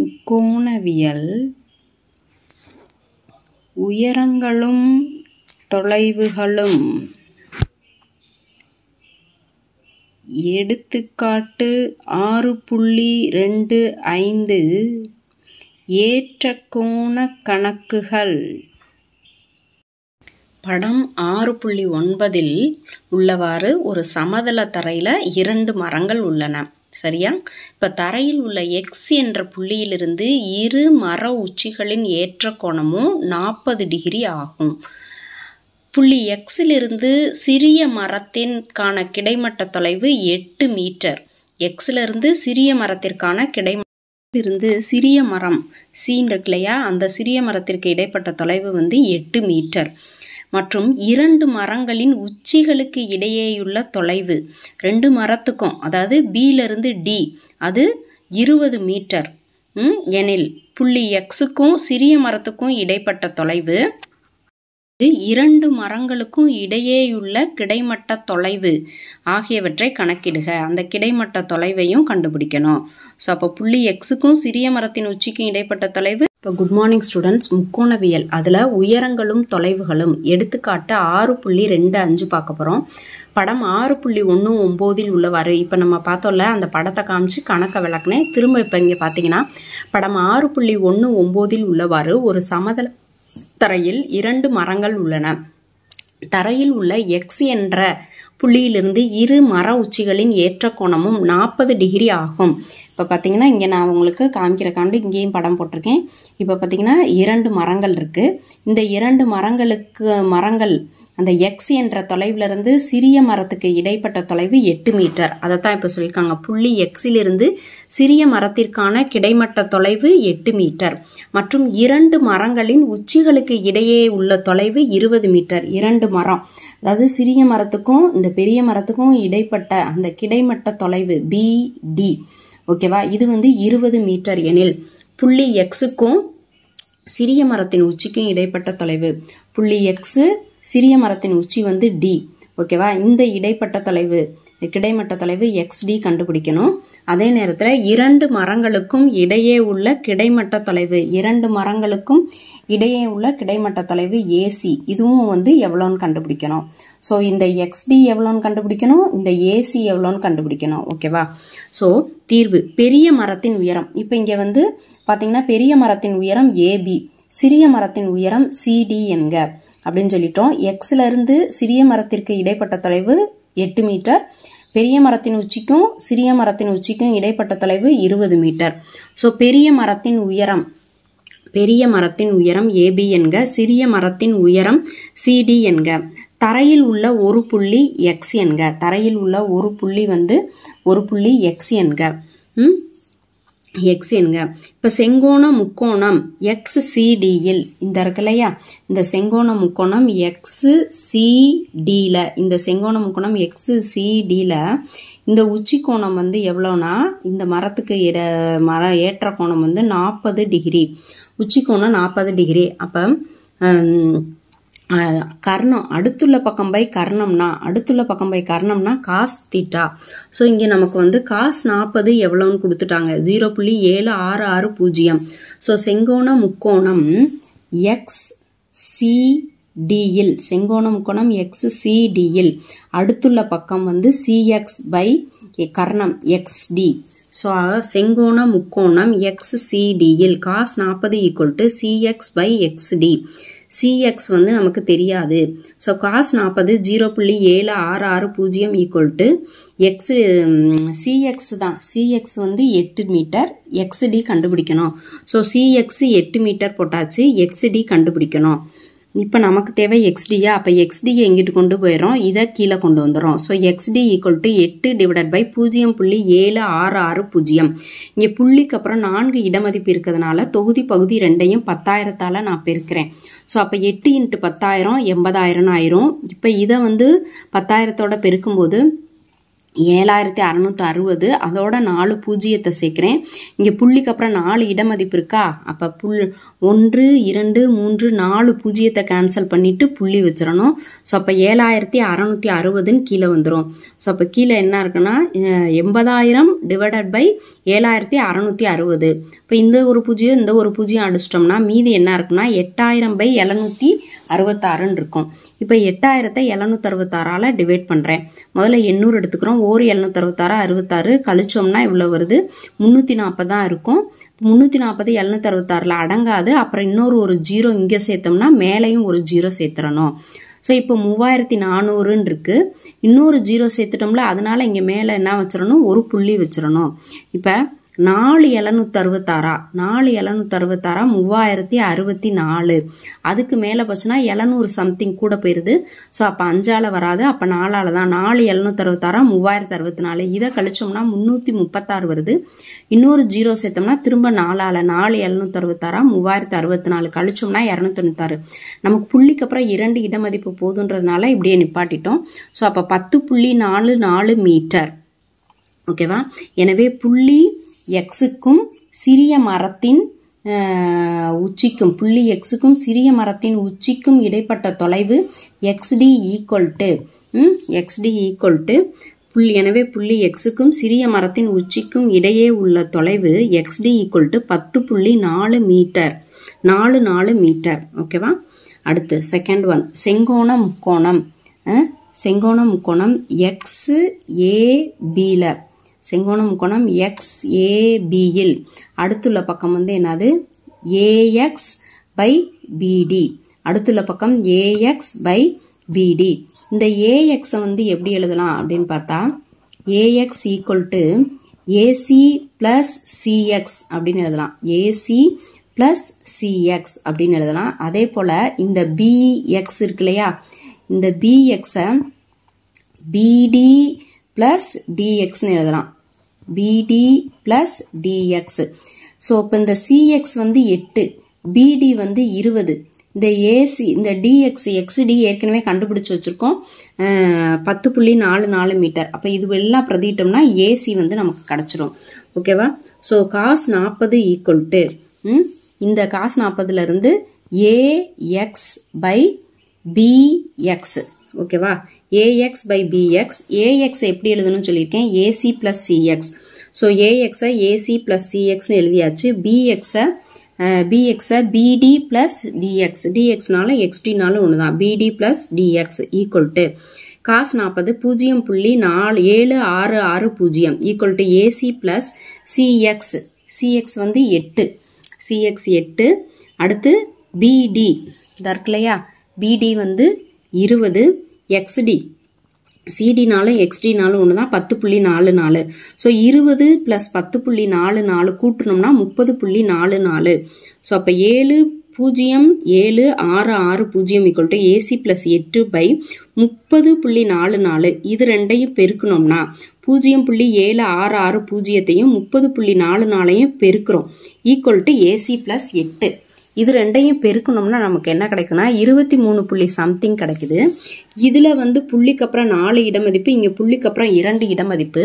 முக்கோணவியல் உயரங்களும் தொலைவுகளும் எடுத்துக்காட்டு ஆறு புள்ளி ரெண்டு ஐந்து கோண கணக்குகள் படம் ஆறு புள்ளி ஒன்பதில் உள்ளவாறு ஒரு சமதள தரையில் இரண்டு மரங்கள் உள்ளன சரியா இப்போ தரையில் உள்ள எக்ஸ் என்ற புள்ளியிலிருந்து இரு மர உச்சிகளின் ஏற்ற கோணமும் நாற்பது டிகிரி ஆகும் புள்ளி எக்ஸிலிருந்து சிறிய மரத்தின்கான கிடைமட்ட தொலைவு எட்டு மீட்டர் எக்ஸிலிருந்து சிறிய மரத்திற்கான இருந்து சிறிய மரம் சீன் இருக்கு இல்லையா அந்த சிறிய மரத்திற்கு இடைப்பட்ட தொலைவு வந்து எட்டு மீட்டர் மற்றும் இரண்டு மரங்களின் உச்சிகளுக்கு இடையேயுள்ள தொலைவு ரெண்டு மரத்துக்கும் அதாவது பியிலிருந்து டி அது இருபது மீட்டர் எனில் புள்ளி எக்ஸுக்கும் சிறிய மரத்துக்கும் இடைப்பட்ட தொலைவு இரண்டு மரங்களுக்கும் இடையேயுள்ள கிடைமட்ட தொலைவு ஆகியவற்றை கணக்கிடுக அந்த கிடைமட்ட தொலைவையும் கண்டுபிடிக்கணும் ஸோ அப்போ புள்ளி எக்ஸுக்கும் சிறிய மரத்தின் உச்சிக்கும் இடைப்பட்ட தொலைவு இப்போ குட் மார்னிங் ஸ்டூடெண்ட்ஸ் முக்கோணவியல் அதில் உயரங்களும் தொலைவுகளும் எடுத்துக்காட்டு ஆறு புள்ளி ரெண்டு அஞ்சு பார்க்க போகிறோம் படம் ஆறு புள்ளி ஒன்று ஒம்போதில் உள்ளவாறு இப்போ நம்ம பார்த்தோம்ல அந்த படத்தை காமிச்சு கணக்கை விளக்குனேன் திரும்ப இப்போ இங்கே பார்த்தீங்கன்னா படம் ஆறு புள்ளி ஒன்று ஒம்போதில் உள்ளவாறு ஒரு சமதள தரையில் இரண்டு மரங்கள் உள்ளன தரையில் உள்ள எக்ஸ் என்ற புள்ளியிலிருந்து இரு மர உச்சிகளின் ஏற்ற கோணமும் நாற்பது டிகிரி ஆகும் இப்போ பார்த்தீங்கன்னா இங்கே நான் உங்களுக்கு காண்டு இங்கேயும் படம் போட்டிருக்கேன் இப்போ பார்த்தீங்கன்னா இரண்டு மரங்கள் இருக்குது இந்த இரண்டு மரங்களுக்கு மரங்கள் அந்த எக்ஸ் என்ற இருந்து சிறிய மரத்துக்கு இடைப்பட்ட தொலைவு எட்டு மீட்டர் அதை தான் இப்போ சொல்லியிருக்காங்க புள்ளி எக்ஸிலிருந்து சிறிய மரத்திற்கான கிடைமட்ட தொலைவு எட்டு மீட்டர் மற்றும் இரண்டு மரங்களின் உச்சிகளுக்கு இடையே உள்ள தொலைவு இருபது மீட்டர் இரண்டு மரம் அதாவது சிறிய மரத்துக்கும் இந்த பெரிய மரத்துக்கும் இடைப்பட்ட அந்த கிடைமட்ட தொலைவு பிடி ஓகேவா இது வந்து இருபது மீட்டர் எனில் புள்ளி எக்ஸுக்கும் சிறிய மரத்தின் உச்சிக்கும் இடைப்பட்ட தொலைவு புள்ளி எக்ஸு சிறிய மரத்தின் உச்சி வந்து டி ஓகேவா இந்த இடைப்பட்ட தொலைவு கிடைமட்ட தொலைவு எக்ஸ்டி கண்டுபிடிக்கணும் அதே நேரத்தில் இரண்டு மரங்களுக்கும் இடையே உள்ள கிடைமட்ட தொலைவு இரண்டு மரங்களுக்கும் இடையே உள்ள கிடைமட்ட தொலைவு ஏசி இதுவும் வந்து எவ்வளோன்னு கண்டுபிடிக்கணும் ஸோ இந்த எக்ஸ்டி எவ்வளோன்னு கண்டுபிடிக்கணும் இந்த ஏசி எவ்வளோன்னு கண்டுபிடிக்கணும் ஓகேவா ஸோ தீர்வு பெரிய மரத்தின் உயரம் இப்போ இங்கே வந்து பார்த்தீங்கன்னா பெரிய மரத்தின் உயரம் ஏபி சிறிய மரத்தின் உயரம் சிடி என்க அப்படின்னு சொல்லிட்டோம் எக்ஸ்ல இருந்து சிறிய மரத்திற்கு இடைப்பட்ட தொலைவு எட்டு மீட்டர் பெரிய மரத்தின் உச்சிக்கும் சிறிய மரத்தின் உச்சிக்கும் இடைப்பட்ட தொலைவு இருபது மீட்டர் ஸோ பெரிய மரத்தின் உயரம் பெரிய மரத்தின் உயரம் ஏபி என்க சிறிய மரத்தின் உயரம் சிடி என்க தரையில் உள்ள ஒரு புள்ளி எக்ஸ் என்க தரையில் உள்ள ஒரு புள்ளி வந்து ஒரு புள்ளி எக்ஸ் என்க எக்ஸ் என்க இப்போ செங்கோணம் முக்கோணம் எக்ஸ் சிடியில் இந்த இருக்கு இல்லையா இந்த செங்கோணம் முக்கோணம் எக்ஸ் சிடியில் இந்த செங்கோணம் முக்கோணம் எக்ஸ் சிடியில் இந்த உச்சி கோணம் வந்து எவ்வளோனா இந்த மரத்துக்கு இட மர ஏற்ற கோணம் வந்து நாற்பது டிகிரி உச்சி கோணம் நாற்பது டிகிரி அப்போ கர்ணம் அடுத்துள்ள பக்கம் பை கர்ணம்னா அடுத்துள்ள பக்கம் பை கர்ணம்னா காஸ் தீட்டா ஸோ இங்கே நமக்கு வந்து காஸ் நாற்பது எவ்வளோன்னு கொடுத்துட்டாங்க ஜீரோ புள்ளி ஏழு ஆறு ஆறு பூஜ்ஜியம் ஸோ செங்கோண முக்கோணம் எக்ஸ் சி டியில் செங்கோண முக்கோணம் எக்ஸ் சிடியில் அடுத்துள்ள பக்கம் வந்து சிஎக்ஸ் பை கர்ணம் எக்ஸ்டி ஸோ செங்கோண முக்கோணம் எக்ஸ் சிடியில் காஸ் நாற்பது equal to CX by XD CX வந்து நமக்கு தெரியாது ஸோ காஸ் நாற்பது ஜீரோ புள்ளி ஏழு ஆறு ஆறு பூஜ்ஜியம் ஈக்குவல் டு எக்ஸு சிஎக்ஸ் தான் சிஎக்ஸ் வந்து எட்டு மீட்டர் எக்ஸ்டி கண்டுபிடிக்கணும் ஸோ சிஎக்ஸ் எட்டு மீட்டர் போட்டாச்சு எக்ஸ்டி கண்டுபிடிக்கணும் இப்போ நமக்கு தேவை எக்ஸ்டியா அப்போ எக்ஸ்டியை எங்கிட்டு கொண்டு போயிடும் இதை கீழே கொண்டு வந்துடும் ஸோ எக்ஸ்டி ஈக்குவல் டு எட்டு டிவைடட் பை பூஜ்ஜியம் புள்ளி ஏழு ஆறு ஆறு பூஜ்ஜியம் இங்கே புள்ளிக்கு அப்புறம் நான்கு இடமதிப்பு இருக்கிறதுனால தொகுதி பகுதி ரெண்டையும் பத்தாயிரத்தால் நான் பெருக்கிறேன் ஸோ அப்போ எட்டு இன்ட்டு பத்தாயிரம் எண்பதாயிரம்னு ஆயிரும் இப்போ இதை வந்து பத்தாயிரத்தோட பெருக்கும்போது ஏழாயிரத்தி அறநூற்றி அறுபது அதோட நாலு பூஜ்ஜியத்தை சேர்க்குறேன் இங்கே புள்ளிக்கு அப்புறம் நாலு இடமதிப்பு இருக்கா அப்போ புல் ஒன்று இரண்டு மூன்று நாலு பூஜ்ஜியத்தை கேன்சல் பண்ணிவிட்டு புள்ளி வச்சிடணும் ஸோ அப்போ ஏழாயிரத்தி அறநூற்றி அறுபதுன்னு கீழே வந்துடும் ஸோ அப்போ கீழே என்ன இருக்குன்னா எண்பதாயிரம் டிவைடட் பை ஏழாயிரத்தி அறநூற்றி அறுபது இப்போ இந்த ஒரு பூஜ்ஜியம் இந்த ஒரு பூஜ்ஜியம் அடிச்சிட்டோம்னா மீதி என்ன இருக்குன்னா எட்டாயிரம் பை எழுநூற்றி அறுபத்தாறுன்னு இருக்கும் இப்போ எட்டாயிரத்தை எழுநூத்தறுபத்தாறால் டிவைட் பண்ணுறேன் முதல்ல எண்ணூறு எடுத்துக்கிறோம் ஒரு எழுநூத்தறுபத்தாறு அறுபத்தாறு கழிச்சோம்னா இவ்வளோ வருது முந்நூற்றி நாற்பது தான் இருக்கும் முந்நூற்றி நாற்பது எழுநூத்தறுபத்தாறில் அடங்காது அப்புறம் இன்னொரு ஒரு ஜீரோ இங்கே சேர்த்தோம்னா மேலேயும் ஒரு ஜீரோ சேர்த்துறணும் ஸோ இப்போ மூவாயிரத்தி நானூறுன்னு இருக்கு இன்னொரு ஜீரோ சேர்த்துட்டோம்ல அதனால இங்கே மேலே என்ன வச்சிடணும் ஒரு புள்ளி வச்சிடணும் இப்போ நாலு எழுநூத்தி அறுபத்தாறா நாலு எழுநூத்தி அறுபத்தாறா மூவாயிரத்தி அறுபத்தி நாலு அதுக்கு மேலே போச்சுன்னா எழுநூறு சம்திங் கூட போயிருது ஸோ அப்போ அஞ்சால் வராது அப்போ நாலால் தான் நாலு எழுநூத்தி அறுபத்தாறா மூவாயிரத்தி அறுபத்தி நாலு இதை கழிச்சோம்னா முந்நூற்றி முப்பத்தாறு வருது இன்னொரு ஜீரோ சேர்த்தோம்னா திரும்ப நாலால் நாலு எழுநூத்தி அறுபத்தாறா மூவாயிரத்தி அறுபத்தி நாலு கழிச்சோம்னா இரநூத்தொண்ணூத்தாறு தொண்ணூத்தாறு நமக்கு புள்ளிக்கு அப்புறம் இரண்டு இடமதிப்பு போதுன்றதுனால இப்படியே நிப்பாட்டிட்டோம் ஸோ அப்போ பத்து புள்ளி நாலு நாலு மீட்டர் ஓகேவா எனவே புள்ளி எக்ஸுக்கும் சிறிய மரத்தின் உச்சிக்கும் புள்ளி எக்ஸுக்கும் சிறிய மரத்தின் உச்சிக்கும் இடைப்பட்ட தொலைவு XD equal to XD equal to புள்ளி எனவே புள்ளி எக்ஸுக்கும் சிறிய மரத்தின் உச்சிக்கும் இடையே உள்ள தொலைவு எக்ஸ்டி ஈக்குவல் டு பத்து புள்ளி நாலு மீட்டர் நாலு நாலு மீட்டர் ஓகேவா அடுத்து செகண்ட் ஒன் செங்கோண முக்கோணம் செங்கோண முக்கோணம் எக்ஸு ஏபியில் செங்கோண முக்கோணம் எக்ஸ் ஏபியில் அடுத்துள்ள பக்கம் வந்து என்னது ஏஎக்ஸ் பை பிடி அடுத்துள்ள பக்கம் ஏஎக்ஸ் பை பிடி இந்த ஏஎக்ஸை வந்து எப்படி எழுதலாம் அப்படின்னு பார்த்தா AX equal to AC plus CX அப்படின்னு எழுதலாம் ஏசி ப்ளஸ் சிஎக்ஸ் அப்படின்னு எழுதலாம் அதே போல் இந்த பிஎக்ஸ் இருக்கு இல்லையா இந்த பிஎக்ஸை பிடி ப்ளஸ் டிஎக்ஸ்னு எழுதலாம் BD plus DX ஸோ அப்போ இந்த CX வந்து எட்டு BD வந்து இருபது இந்த ஏசி இந்த டிஎக்ஸ் எக்ஸ்டி ஏற்கனவே கண்டுபிடிச்சி வச்சுருக்கோம் பத்து புள்ளி நாலு நாலு மீட்டர் அப்போ இது எல்லாம் பிரதிட்டோம்னா ஏசி வந்து நமக்கு கிடச்சிரும் ஓகேவா ஸோ காசு நாற்பது ஈக்குவல் டு இந்த காசு நாற்பதுலேருந்து ஏஎக்ஸ் பை பிஎக்ஸ் ஓகேவா ஏஎக்ஸ் பை பிஎக்ஸ் ஏஎக்ஸ் எப்படி எழுதணும்னு சொல்லியிருக்கேன் ஏசி ப்ளஸ் சிஎக்ஸ் ஸோ ஏஎக்ஸை ஏசி ப்ளஸ் சிஎக்ஸ்னு எழுதியாச்சு பிஎக்ஸை பிஎக்ஸை பிடி ப்ளஸ் டிஎக்ஸ் டிஎக்ஸ்னாலும் எக்ஸ்டினாலும் ஒன்று தான் BD plus DX equal to cos நாற்பது பூஜ்ஜியம் புள்ளி நாலு ஏழு ஆறு ஆறு பூஜ்ஜியம் equal to AC plus CX CX வந்து எட்டு சிஎக்ஸ் எட்டு அடுத்து பிடி இதற்கு இல்லையா பிடி வந்து இருபது எக்ஸ்டி சிடினாலும் எக்ஸ்டினாலும் ஒன்று தான் பத்து புள்ளி நாலு நாலு ஸோ இருபது ப்ளஸ் பத்து புள்ளி நாலு நாலு கூட்டணும்னா முப்பது புள்ளி நாலு நாலு ஸோ அப்போ ஏழு பூஜ்ஜியம் ஏழு ஆறு ஆறு பூஜ்ஜியம் ஈக்குவல் டு ஏசி ப்ளஸ் எட்டு பை முப்பது புள்ளி நாலு நாலு இது ரெண்டையும் பெருக்கணும்னா பூஜ்ஜியம் புள்ளி ஏழு ஆறு ஆறு பூஜ்ஜியத்தையும் முப்பது புள்ளி நாலு நாளையும் பெருக்கிறோம் ஈக்குவல் டு ஏசி ப்ளஸ் எட்டு இது ரெண்டையும் பெருக்கணும்னா நமக்கு என்ன கிடைக்குதுன்னா இருபத்தி மூணு புள்ளி சம்திங் கிடைக்குது இதில் வந்து புள்ளிக்கு அப்புறம் நாலு இடமதிப்பு இங்கே புள்ளிக்கு அப்புறம் இரண்டு இடமதிப்பு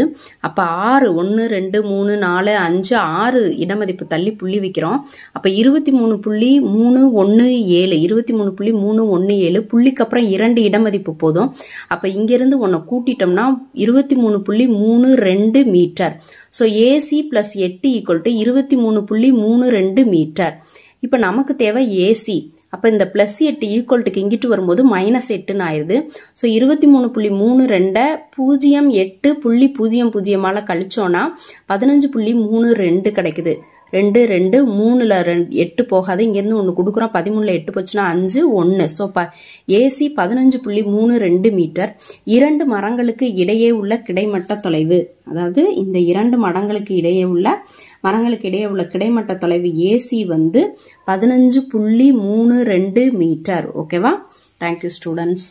அப்போ ஆறு ஒன்று ரெண்டு மூணு நாலு அஞ்சு ஆறு இடமதிப்பு தள்ளி புள்ளி வைக்கிறோம் அப்போ இருபத்தி மூணு புள்ளி மூணு ஒன்று ஏழு இருபத்தி மூணு புள்ளி மூணு ஒன்று ஏழு புள்ளிக்கு அப்புறம் இரண்டு இடமதிப்பு போதும் அப்போ இங்கேருந்து ஒன்றை கூட்டிட்டோம்னா இருபத்தி மூணு புள்ளி மூணு ரெண்டு மீட்டர் ஸோ ஏசி ப்ளஸ் எட்டு ஈக்குவல் டு இருபத்தி மூணு புள்ளி மூணு ரெண்டு மீட்டர் இப்போ நமக்கு தேவை ஏசி அப்போ இந்த ப்ளஸ் எட்டு ஈக்குவல்ட்டுக்கு இங்கிட்டு வரும்போது மைனஸ் எட்டுன்னு ஆயிடுது ஸோ இருபத்தி மூணு புள்ளி மூணு ரெண்டை பூஜ்ஜியம் எட்டு புள்ளி பூஜ்ஜியம் பூஜ்ஜியமால கழிச்சோன்னா பதினஞ்சு புள்ளி மூணு ரெண்டு கிடைக்குது ரெண்டு ரெண்டு மூணில் ரெண்டு எட்டு போகாது இங்கேருந்து ஒன்று கொடுக்குறோம் பதிமூணில் எட்டு போச்சுன்னா அஞ்சு ஒன்று ஸோ ப ஏசி பதினஞ்சு புள்ளி மூணு ரெண்டு மீட்டர் இரண்டு மரங்களுக்கு இடையே உள்ள கிடைமட்ட தொலைவு அதாவது இந்த இரண்டு மரங்களுக்கு இடையே உள்ள மரங்களுக்கு இடையே உள்ள கிடைமட்ட தொலைவு ஏசி வந்து பதினஞ்சு புள்ளி மூணு ரெண்டு மீட்டர் ஓகேவா தேங்க்யூ ஸ்டூடெண்ட்ஸ்